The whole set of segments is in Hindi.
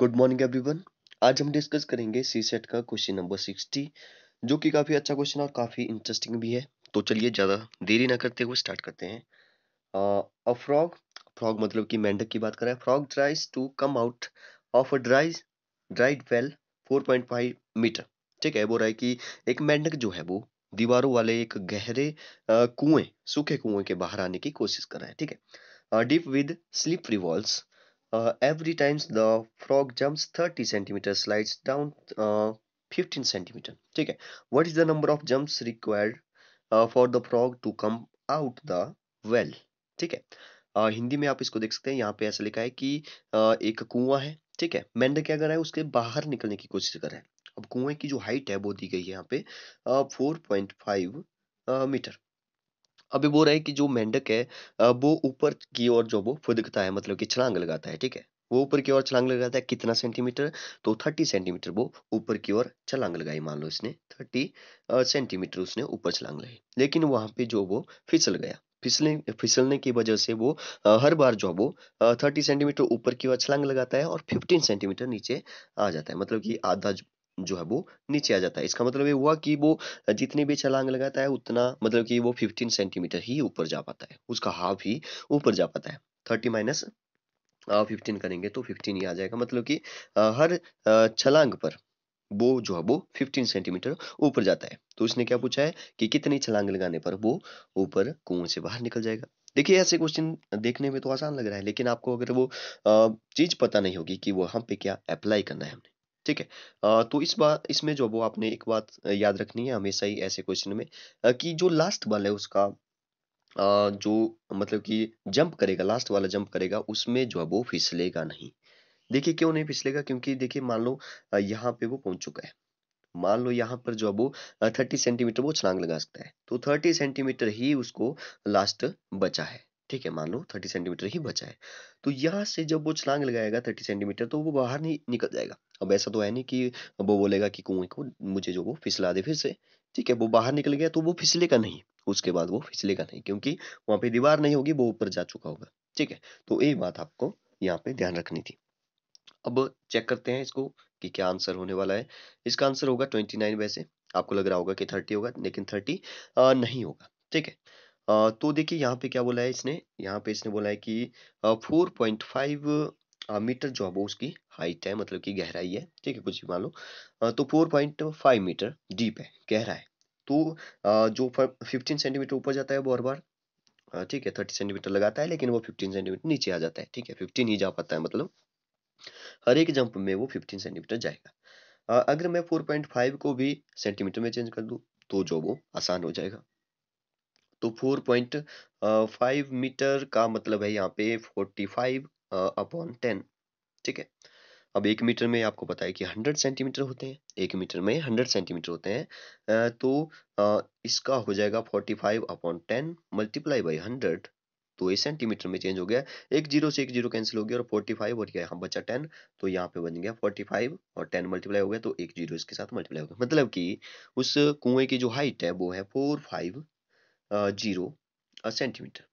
गुड मॉर्निंग एवरीवन आज हम डिस्कस करेंगे सी सेट का क्वेश्चन नंबर सिक्सटी जो कि काफ़ी अच्छा क्वेश्चन और काफ़ी इंटरेस्टिंग भी है तो चलिए ज़्यादा देरी ना करते हुए स्टार्ट करते हैं अ फ्रॉग फ्रॉग मतलब कि मेंढक की बात कर रहा है frog tries to come out of a dry dried well 4.5 metre ठीक है बोल रहा है कि एक मेंढक जो है वो दीवारों वाले एक गहरे कुएं सूखे कुएं के बाहर आने की कोशिश कर रहा है ठीक है deep with slip revolves Uh, every times the frog jumps 30 centimeter slides down uh, 15 centimeter okay what is the number of jumps required uh, for the frog to come out the well ठीक है uh, हिंदी में आप इसको देख सकते हैं यहाँ पे ऐसा लिखा है कि uh, एक कुआं है ठीक है मेंढक क्या कर रहा है उसके बाहर निकलने की कोशिश कर रहा है अब कुएं की जो हाइट है वो दी गई है यहाँ पे फोर पॉइंट फाइव मीटर अभी वो रहा है कि जो मेंढक है वो ऊपर की ओर जो वो फुदकता है मतलब कि छलांग लगाता है ठीक है वो ऊपर की ओर छलांग लगाता है कितना सेंटीमीटर तो थर्टी सेंटीमीटर वो ऊपर की ओर छलांग लगाई मान लो इसने थर्टी सेंटीमीटर उसने ऊपर छलांग लगाई लेकिन वहां पे जो वो फिसल गया फिसलने फिसलने की वजह से वो आ, हर बार जो वो थर्टी सेंटीमीटर ऊपर की ओर छलांग लगाता है और फिफ्टीन सेंटीमीटर नीचे आ जाता है मतलब कि आधा जो है वो नीचे आ जाता है इसका मतलब ये हुआ कि वो जितने भी छलांग लगाता है उतना मतलब कि वो 15 सेंटीमीटर ही ऊपर जा पाता है उसका हाफ ही ऊपर जा पाता है 30 माइनस फिफ्टीन करेंगे तो 15 ही आ जाएगा मतलब कि हर छलांग पर वो जो है वो 15 सेंटीमीटर ऊपर जाता है तो उसने क्या पूछा है कि कितनी छलांग लगाने पर वो ऊपर कुएं से बाहर निकल जाएगा देखिए ऐसे क्वेश्चन देखने में तो आसान लग रहा है लेकिन आपको अगर वो चीज पता नहीं होगी कि वो हम पे क्या अप्लाई करना है हमने ठीक है तो इस बात इसमें जो वो आपने एक बात याद रखनी है हमेशा ही ऐसे क्वेश्चन में कि जो लास्ट वाला है उसका जो मतलब कि जंप करेगा लास्ट वाला जंप करेगा उसमें जो है वो फिसलेगा नहीं देखिए क्यों नहीं फिसलेगा क्योंकि देखिए मान लो यहाँ पे वो पहुंच चुका है मान लो यहाँ पर जो है वो थर्टी सेंटीमीटर वो छलांग लगा सकता है तो थर्टी सेंटीमीटर ही उसको लास्ट बचा है ठीक है मान लो थर्टी सेंटीमीटर ही बचा है तो यहाँ से जब वो छलांग लगाएगा थर्टी सेंटीमीटर तो वो बाहर नहीं निकल जाएगा अब ऐसा तो है नहीं कि वो बोलेगा कि कुएं को मुझे जो वो फिसला दे फिर से ठीक है वो बाहर निकल गया तो वो फिसलेगा नहीं उसके बाद वो फिसलेगा नहीं क्योंकि वहां पे दीवार नहीं होगी वो ऊपर जा चुका होगा ठीक है तो ये बात आपको यहाँ पे ध्यान रखनी थी अब चेक करते हैं इसको कि क्या आंसर होने वाला है इसका आंसर होगा ट्वेंटी नाइन वैसे आपको लग रहा होगा कि थर्टी होगा लेकिन थर्टी नहीं होगा ठीक है तो देखिए यहाँ पे क्या बोला है इसने यहाँ पे इसने बोला है कि फोर पॉइंट फाइव मीटर जो है उसकी हाइट है मतलब कि गहराई है ठीक है कुछ भी मान लो तो four point five metre deep है गहरा है तो जो फिफ्टीन सेंटीमीटर ऊपर जाता है बार बार ठीक है थर्टी सेंटीमीटर लगाता है लेकिन वो फिफ्टीन सेंटीमीटर नीचे आ जाता है ठीक है फिफ्टीन ही जा पाता है मतलब हर एक जंप में वो फिफ्टीन सेंटीमीटर जाएगा अगर मैं फोर पॉइंट फाइव को भी सेंटीमीटर में चेंज कर दूँ तो जो वो आसान हो जाएगा तो फोर पॉइंट फाइव मीटर का मतलब है यहाँ पे फोर्टी फाइव अपॉन टेन ठीक है अब एक मीटर में आपको पता है कि हंड्रेड सेंटीमीटर होते हैं एक मीटर में हंड्रेड सेंटीमीटर होते हैं तो इसका हो जाएगा forty five upon ten multiply by hundred तो ये सेंटीमीटर में चेंज हो गया एक जीरो से एक जीरो कैंसिल हो गया और फोर्टी फाइव और यहाँ बचा टेन तो यहाँ पे बन गया फोर्टी फाइव और टेन मल्टीप्लाई हो गया तो एक जीरो इसके साथ मल्टीप्लाई हो गया मतलब कि उस कुएं की जो हाइट है वो है फोर फाइव जीरो सेंटीमीटर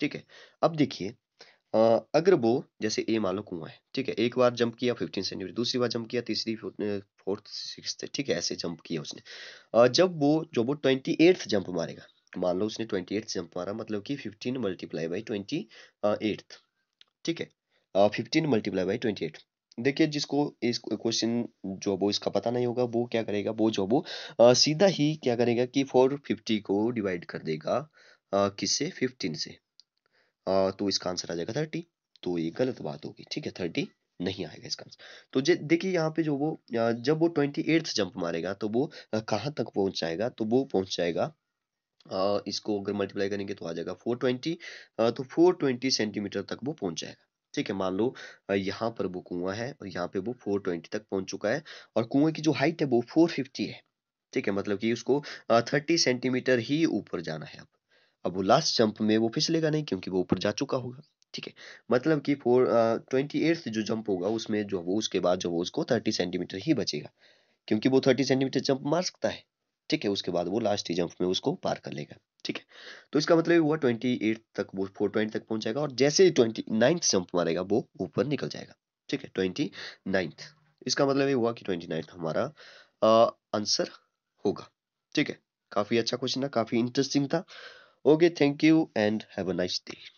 ठीक है अब देखिए अगर वो जैसे ए मान लो कुआ है ठीक है एक बार जंप किया फिफ्टीन सेंटीमीटर दूसरी बार जंप किया तीसरी फोर्थ सिक्स ठीक है ऐसे जंप किया उसने जब वो जो वो ट्वेंटी एट्थ जंप मारेगा मान लो उसने ट्वेंटी एट्थ जंप मारा मतलब कि fifteen multiply by twenty eighth ठीक है fifteen multiply by twenty eight देखिए जिसको इस क्वेश्चन जो वो इसका पता नहीं होगा वो क्या करेगा वो जो वो आ, सीधा ही क्या करेगा कि फोर फिफ्टी को डिवाइड कर देगा किससे फिफ्टीन से आ, तो इसका आंसर आ जाएगा थर्टी तो ये गलत बात होगी ठीक है थर्टी नहीं आएगा इसका आंसर तो देखिए यहाँ पे जो वो जब वो ट्वेंटी एट्थ जंप मारेगा तो वो कहाँ तक पहुँच जाएगा तो वो पहुँच जाएगा इसको अगर मल्टीप्लाई करेंगे तो आ जाएगा फोर ट्वेंटी तो फोर ट्वेंटी सेंटीमीटर तक वो पहुँच जाएगा ठीक है मान लो यहाँ पर वो कुआं है और यहाँ पे वो 420 तक पहुंच चुका है और कुएं की जो हाइट है वो 450 है ठीक है मतलब कि उसको 30 सेंटीमीटर ही ऊपर जाना है अब अब वो लास्ट जंप में वो फिसलेगा नहीं क्योंकि वो ऊपर जा चुका होगा ठीक है मतलब कि फोर ट्वेंटी एट जो जंप होगा उसमें जो वो उसके बाद जो वो उसको थर्टी सेंटीमीटर ही बचेगा क्योंकि वो थर्टी सेंटीमीटर जंप मार सकता है ठीक है उसके बाद वो लास्ट जंप में उसको पार कर लेगा ठीक है तो इसका मतलब हुआ ट्वेंटी एट तक वो फोर ट्वेंटी तक पहुंच जाएगा और जैसे ही ट्वेंटी नाइन्थ जंप मारेगा वो ऊपर निकल जाएगा ठीक है ट्वेंटी नाइन्थ इसका मतलब ये हुआ कि ट्वेंटी नाइन्थ हमारा आंसर होगा ठीक है काफी अच्छा क्वेश्चन था काफी इंटरेस्टिंग था okay thank you and have a nice day